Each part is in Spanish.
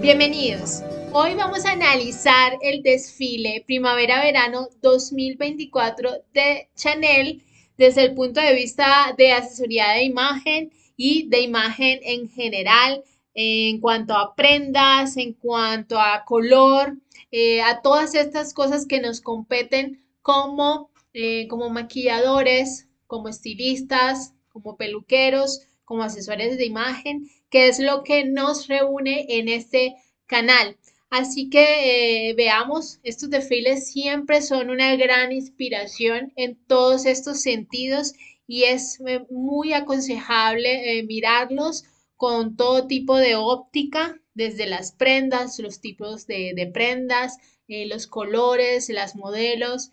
Bienvenidos. Hoy vamos a analizar el desfile Primavera-Verano 2024 de Chanel desde el punto de vista de asesoría de imagen y de imagen en general, en cuanto a prendas, en cuanto a color, eh, a todas estas cosas que nos competen como, eh, como maquilladores, como estilistas, como peluqueros, como asesores de imagen que es lo que nos reúne en este canal. Así que eh, veamos, estos desfiles siempre son una gran inspiración en todos estos sentidos y es eh, muy aconsejable eh, mirarlos con todo tipo de óptica, desde las prendas, los tipos de, de prendas, los colores, las modelos,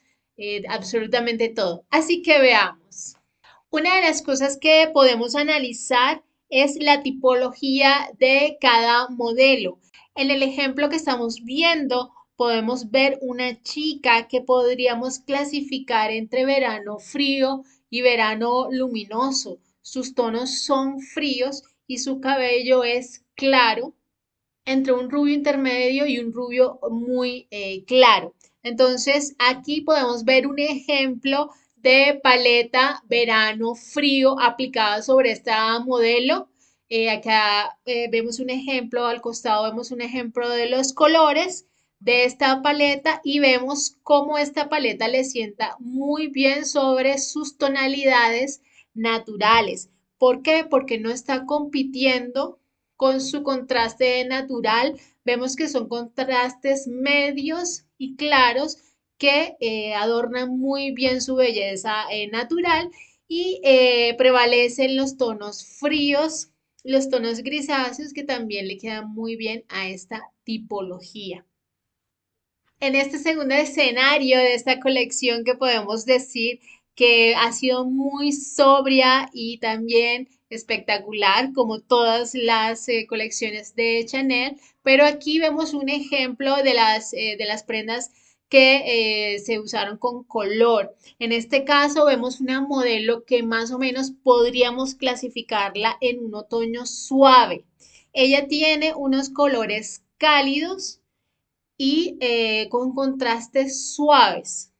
absolutamente todo. Así que veamos. Una de las cosas que podemos analizar es la tipología de cada modelo. En el ejemplo que estamos viendo, podemos ver una chica que podríamos clasificar entre verano frío y verano luminoso. Sus tonos son fríos y su cabello es claro, entre un rubio intermedio y un rubio muy eh, claro. Entonces, aquí podemos ver un ejemplo de paleta verano frío aplicada sobre esta modelo. Eh, acá eh, vemos un ejemplo, al costado vemos un ejemplo de los colores de esta paleta y vemos cómo esta paleta le sienta muy bien sobre sus tonalidades naturales. ¿Por qué? Porque no está compitiendo con su contraste natural. Vemos que son contrastes medios y claros que eh, adornan muy bien su belleza eh, natural y eh, prevalecen los tonos fríos, los tonos grisáceos que también le quedan muy bien a esta tipología. En este segundo escenario de esta colección que podemos decir que ha sido muy sobria y también espectacular como todas las colecciones de Chanel, pero aquí vemos un ejemplo de las, de las prendas que eh, se usaron con color. En este caso vemos una modelo que más o menos podríamos clasificarla en un otoño suave. Ella tiene unos colores cálidos y eh, con contrastes suaves.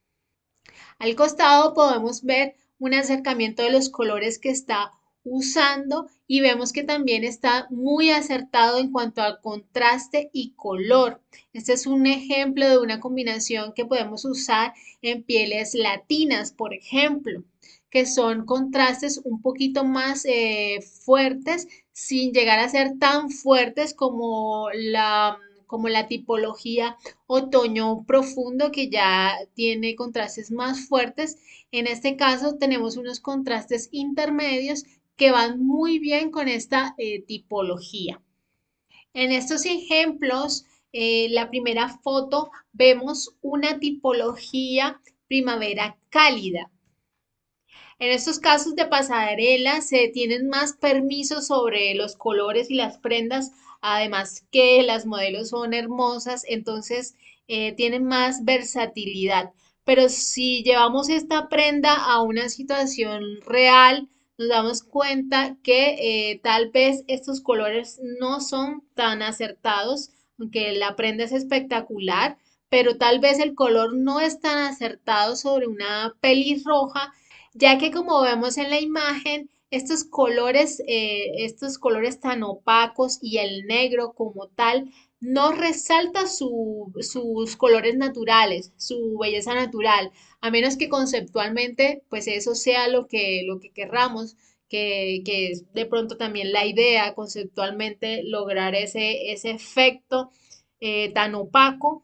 Al costado podemos ver un acercamiento de los colores que está usando y vemos que también está muy acertado en cuanto al contraste y color. Este es un ejemplo de una combinación que podemos usar en pieles latinas, por ejemplo, que son contrastes un poquito más eh, fuertes sin llegar a ser tan fuertes como la como la tipología otoño profundo que ya tiene contrastes más fuertes. En este caso tenemos unos contrastes intermedios que van muy bien con esta eh, tipología. En estos ejemplos, en eh, la primera foto, vemos una tipología primavera cálida. En estos casos de pasarela se tienen más permisos sobre los colores y las prendas, además que las modelos son hermosas, entonces eh, tienen más versatilidad. Pero si llevamos esta prenda a una situación real, nos damos cuenta que eh, tal vez estos colores no son tan acertados, aunque la prenda es espectacular, pero tal vez el color no es tan acertado sobre una roja, ya que como vemos en la imagen, estos colores, eh, estos colores tan opacos y el negro como tal, no resalta sus colores naturales, su belleza natural a menos que conceptualmente pues eso sea lo que, lo que querramos, que, que es de pronto también la idea conceptualmente lograr ese, ese efecto eh, tan opaco,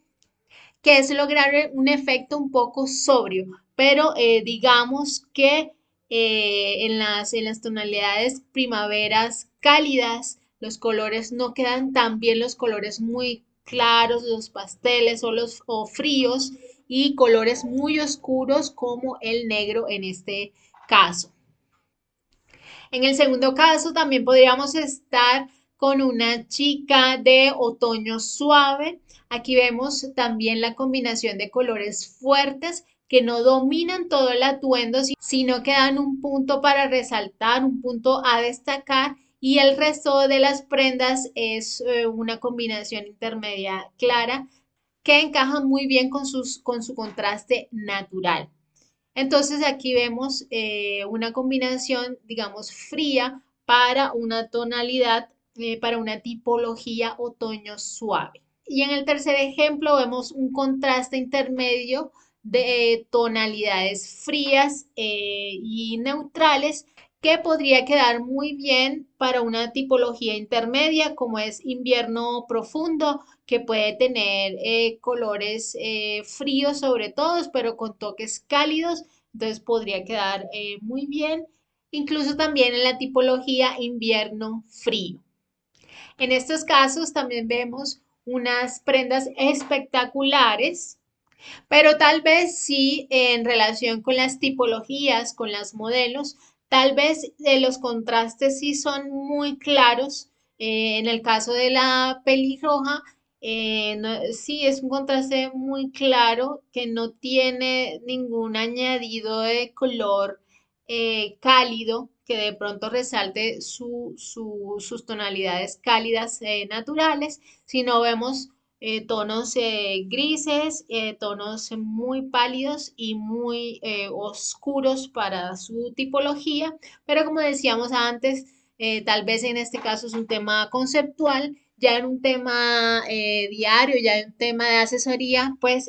que es lograr un efecto un poco sobrio, pero eh, digamos que eh, en, las, en las tonalidades primaveras cálidas, los colores no quedan tan bien, los colores muy claros, los pasteles o los o fríos, y colores muy oscuros como el negro en este caso. En el segundo caso también podríamos estar con una chica de otoño suave. Aquí vemos también la combinación de colores fuertes que no dominan todo el atuendo, sino que dan un punto para resaltar, un punto a destacar y el resto de las prendas es eh, una combinación intermedia clara que encajan muy bien con, con su contraste natural. Entonces aquí vemos eh, una combinación, digamos, fría para una tonalidad, eh, para una tipología otoño suave. Y en el tercer ejemplo vemos un contraste intermedio de tonalidades frías eh, y neutrales que podría quedar muy bien para una tipología intermedia como es invierno profundo, que puede tener eh, colores eh, fríos sobre todo, pero con toques cálidos, entonces podría quedar eh, muy bien, incluso también en la tipología invierno frío. En estos casos también vemos unas prendas espectaculares, pero tal vez sí en relación con las tipologías, con las modelos, Tal vez eh, los contrastes sí son muy claros. Eh, en el caso de la pelirroja, eh, sí es un contraste muy claro que no tiene ningún añadido de color eh, cálido que de pronto resalte sus tonalidades cálidas naturales, sino vemos eh, tonos eh, grises, eh, tonos muy pálidos y muy oscuros para su tipología, pero como decíamos antes, tal vez en este caso es un tema conceptual, ya en un tema diario, ya en un tema de asesoría, pues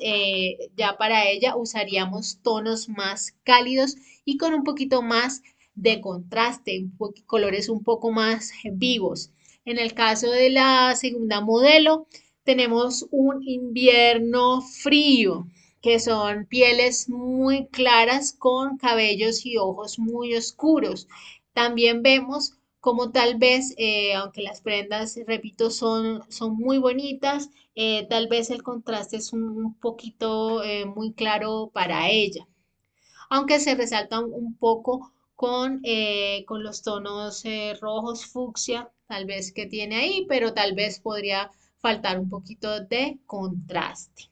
ya para ella usaríamos tonos más cálidos y con un poquito más de contraste, colores un poco más vivos. En el caso de la segunda modelo, tenemos un invierno frío, que son pieles muy claras con cabellos y ojos muy oscuros. También vemos como tal vez, eh, aunque las prendas, repito, son, son muy bonitas, eh, tal vez el contraste es un, poquito eh, muy claro para ella, aunque se resalta un poco con, con los tonos rojos, fucsia, tal vez que tiene ahí, pero tal vez podría faltar un poquito de contraste.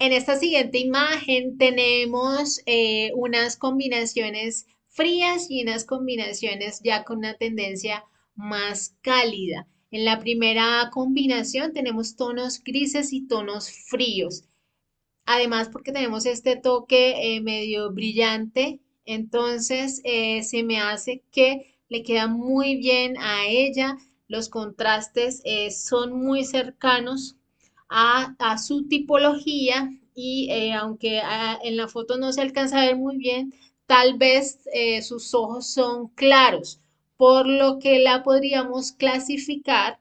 En esta siguiente imagen tenemos eh, unas combinaciones frías y unas combinaciones ya con una tendencia más cálida. En la primera combinación tenemos tonos grises y tonos fríos. Además porque tenemos este toque eh, medio brillante, entonces eh, se me hace que le queda muy bien a ella los contrastes eh, son muy cercanos a, su tipología y eh, aunque ah, en la foto no se alcanza a ver muy bien, tal vez eh, sus ojos son claros, por lo que la podríamos clasificar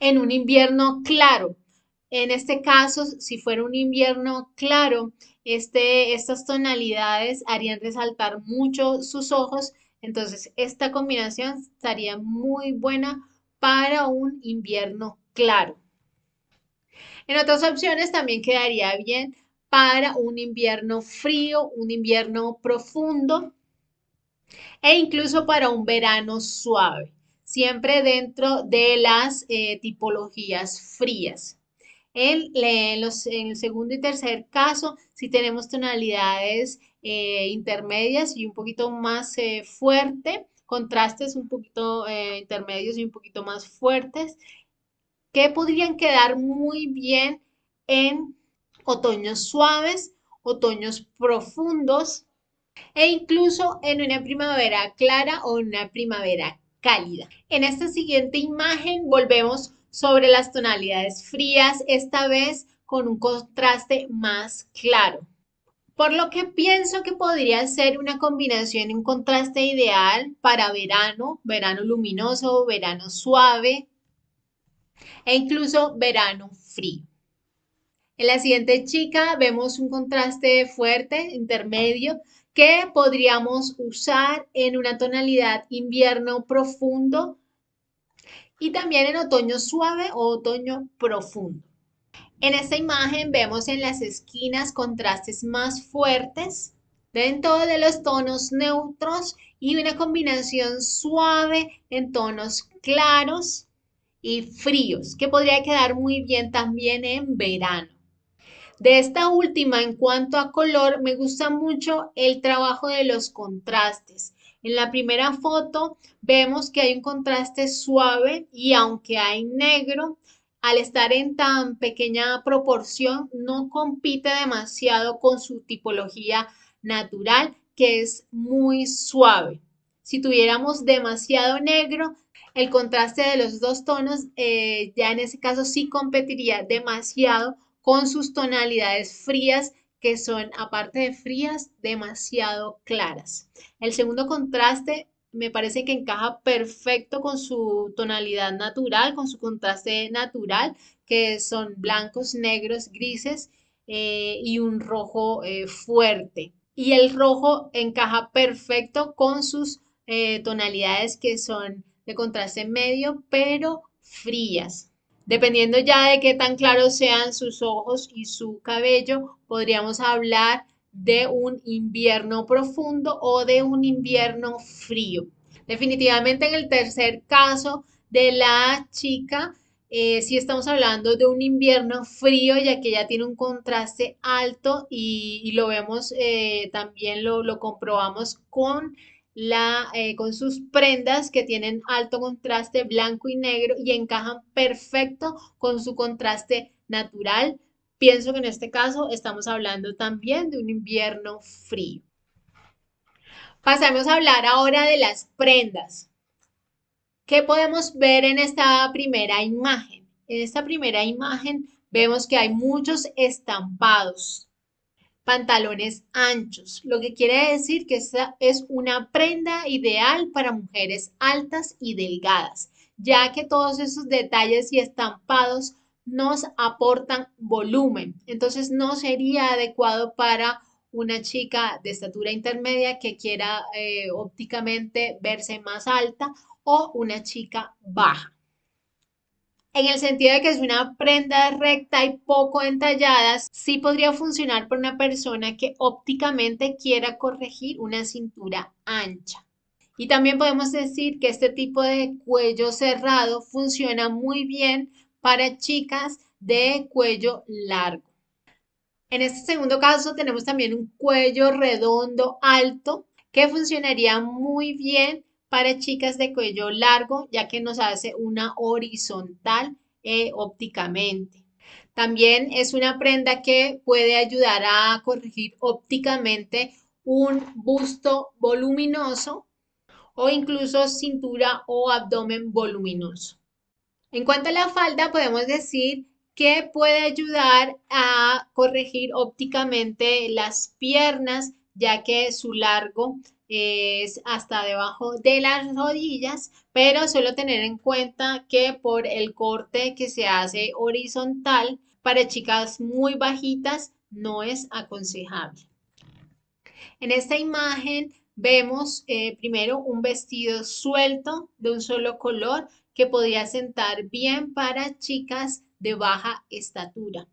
en un invierno claro. En este caso, si fuera un invierno claro, este, estas tonalidades harían resaltar mucho sus ojos entonces, esta combinación estaría muy buena para un invierno claro. En otras opciones también quedaría bien para un invierno frío, un invierno profundo e incluso para un verano suave, siempre dentro de las eh, tipologías frías. En, en, en el segundo y tercer caso, si tenemos tonalidades eh, intermedias y un poquito más eh, fuerte, contrastes un poquito eh, intermedios y un poquito más fuertes, que podrían quedar muy bien en otoños suaves, otoños profundos e incluso en una primavera clara o una primavera cálida. En esta siguiente imagen volvemos sobre las tonalidades frías, esta vez con un contraste más claro por lo que pienso que podría ser una combinación, un contraste ideal para verano, verano luminoso, verano suave e incluso verano frío. En la siguiente chica vemos un contraste fuerte, intermedio, que podríamos usar en una tonalidad invierno profundo y también en otoño suave o otoño profundo. En esta imagen vemos en las esquinas contrastes más fuertes dentro de los tonos neutros y una combinación suave en tonos claros y fríos, que podría quedar muy bien también en verano. De esta última, en cuanto a color, me gusta mucho el trabajo de los contrastes. En la primera foto vemos que hay un contraste suave y aunque hay negro, al estar en tan pequeña proporción, no compite demasiado con su tipología natural, que es muy suave. Si tuviéramos demasiado negro, el contraste de los dos tonos eh, ya en ese caso sí competiría demasiado con sus tonalidades frías que son, aparte de frías, demasiado claras. El segundo contraste me parece que encaja perfecto con su tonalidad natural, con su contraste natural, que son blancos, negros, grises eh, y un rojo eh, fuerte. Y el rojo encaja perfecto con sus eh, tonalidades que son de contraste medio, pero frías. Dependiendo ya de qué tan claros sean sus ojos y su cabello, podríamos hablar de un invierno profundo o de un invierno frío. Definitivamente en el tercer caso de la chica, eh, si sí estamos hablando de un invierno frío, ya que ya tiene un contraste alto y, lo vemos, eh, también lo, comprobamos con, la, eh, con sus prendas que tienen alto contraste blanco y negro y encajan perfecto con su contraste natural Pienso que en este caso estamos hablando también de un invierno frío. Pasemos a hablar ahora de las prendas. ¿Qué podemos ver en esta primera imagen? En esta primera imagen vemos que hay muchos estampados, pantalones anchos, lo que quiere decir que esta es una prenda ideal para mujeres altas y delgadas, ya que todos esos detalles y estampados nos aportan volumen. Entonces no sería adecuado para una chica de estatura intermedia que quiera eh, ópticamente verse más alta o una chica baja. En el sentido de que es una prenda recta y poco entallada, sí podría funcionar para una persona que ópticamente quiera corregir una cintura ancha. Y también podemos decir que este tipo de cuello cerrado funciona muy bien para chicas de cuello largo. En este segundo caso tenemos también un cuello redondo alto que funcionaría muy bien para chicas de cuello largo ya que nos hace una horizontal eh, ópticamente. También es una prenda que puede ayudar a corregir ópticamente un busto voluminoso o incluso cintura o abdomen voluminoso. En cuanto a la falda, podemos decir que puede ayudar a corregir ópticamente las piernas, ya que su largo es hasta debajo de las rodillas, pero solo tener en cuenta que por el corte que se hace horizontal para chicas muy bajitas no es aconsejable. En esta imagen Vemos eh, primero un vestido suelto de un solo color que podría sentar bien para chicas de baja estatura.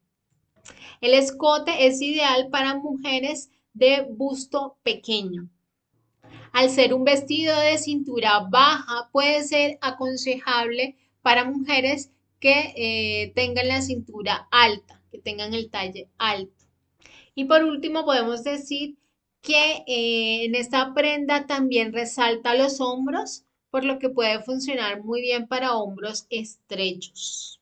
El escote es ideal para mujeres de busto pequeño. Al ser un vestido de cintura baja, puede ser aconsejable para mujeres que eh, tengan la cintura alta, que tengan el talle alto. Y por último, podemos decir que eh, en esta prenda también resalta los hombros, por lo que puede funcionar muy bien para hombros estrechos.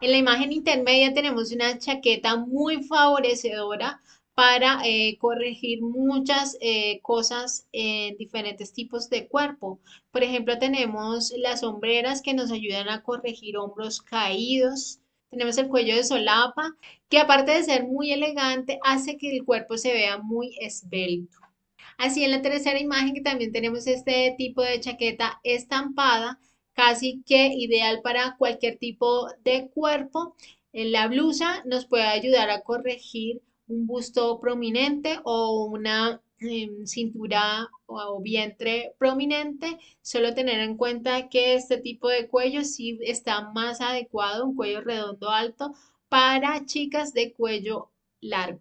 En la imagen intermedia tenemos una chaqueta muy favorecedora para eh, corregir muchas eh, cosas en diferentes tipos de cuerpo. Por ejemplo, tenemos las sombreras que nos ayudan a corregir hombros caídos, tenemos el cuello de solapa, que aparte de ser muy elegante, hace que el cuerpo se vea muy esbelto. Así en la tercera imagen que también tenemos este tipo de chaqueta estampada, casi que ideal para cualquier tipo de cuerpo. En la blusa nos puede ayudar a corregir un busto prominente o una Em, cintura o, vientre prominente, solo tener en cuenta que este tipo de cuello sí está más adecuado, un cuello redondo alto, para chicas de cuello largo.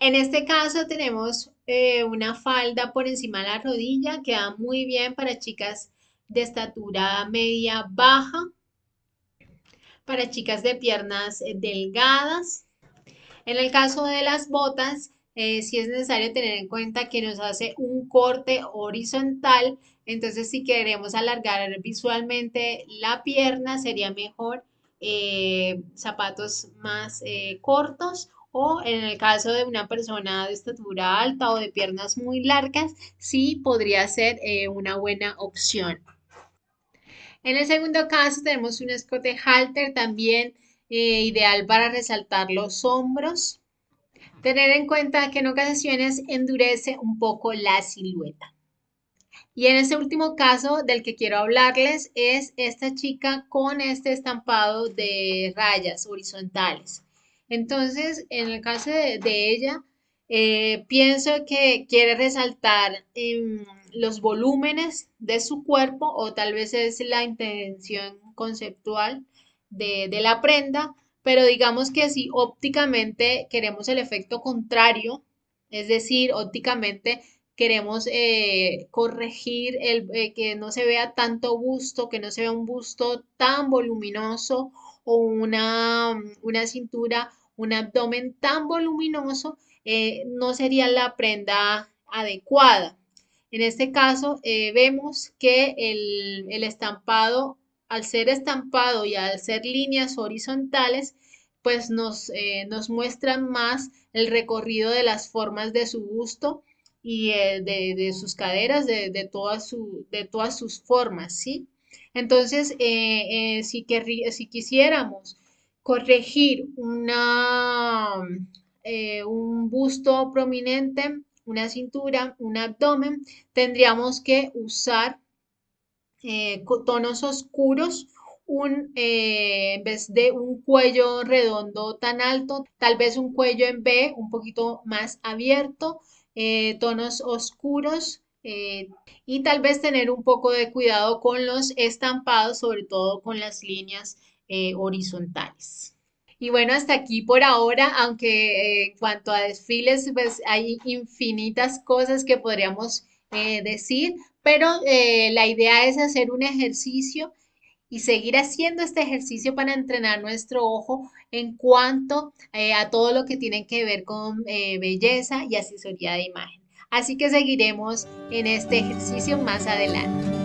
En este caso tenemos eh, una falda por encima de la rodilla, queda muy bien para chicas de estatura media baja, para chicas de piernas eh, delgadas. En el caso de las botas, eh, si es necesario tener en cuenta que nos hace un corte horizontal, entonces si queremos alargar visualmente la pierna sería mejor eh, zapatos más eh, cortos o en el caso de una persona de estatura alta o de piernas muy largas, sí podría ser una buena opción. En el segundo caso tenemos un escote halter también ideal para resaltar los hombros Tener en cuenta que en ocasiones endurece un poco la silueta. Y en este último caso del que quiero hablarles es esta chica con este estampado de rayas horizontales. Entonces, en el caso de, ella, eh, pienso que quiere resaltar em, los volúmenes de su cuerpo o tal vez es la intención conceptual de la prenda pero digamos que si ópticamente queremos el efecto contrario, es decir, ópticamente queremos eh, corregir el, eh, que no se vea tanto busto, que no se vea un busto tan voluminoso o una, cintura, un abdomen tan voluminoso, eh, no sería la prenda adecuada. En este caso vemos que el, el estampado al ser estampado y al ser líneas horizontales, pues nos, eh, nos muestran más el recorrido de las formas de su busto y eh, de, sus caderas, de, de, todas sus formas, ¿sí? Entonces, eh, si, si quisiéramos corregir una, un busto prominente, una cintura, un abdomen, tendríamos que usar eh, tonos oscuros, un, eh, en vez de un cuello redondo tan alto, tal vez un cuello en B un poquito más abierto, eh, tonos oscuros y tal vez tener un poco de cuidado con los estampados, sobre todo con las líneas horizontales. Y bueno, hasta aquí por ahora, aunque en cuanto a desfiles, pues hay infinitas cosas que podríamos eh, decir, pero eh, la idea es hacer un ejercicio y seguir haciendo este ejercicio para entrenar nuestro ojo en cuanto eh, a todo lo que tiene que ver con belleza y asesoría de imagen. Así que seguiremos en este ejercicio más adelante.